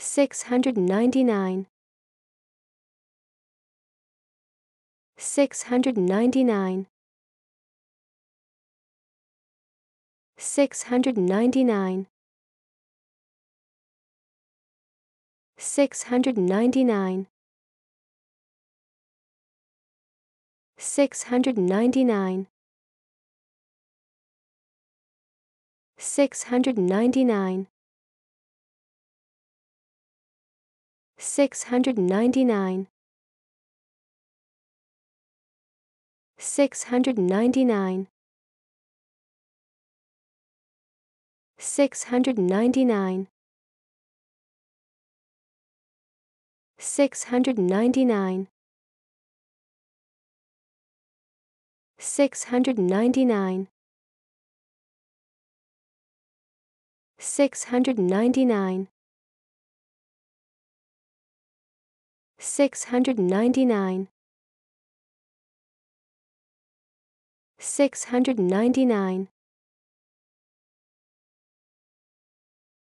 699 699 699 699 699 699 699 699 699 699 699 699 699 699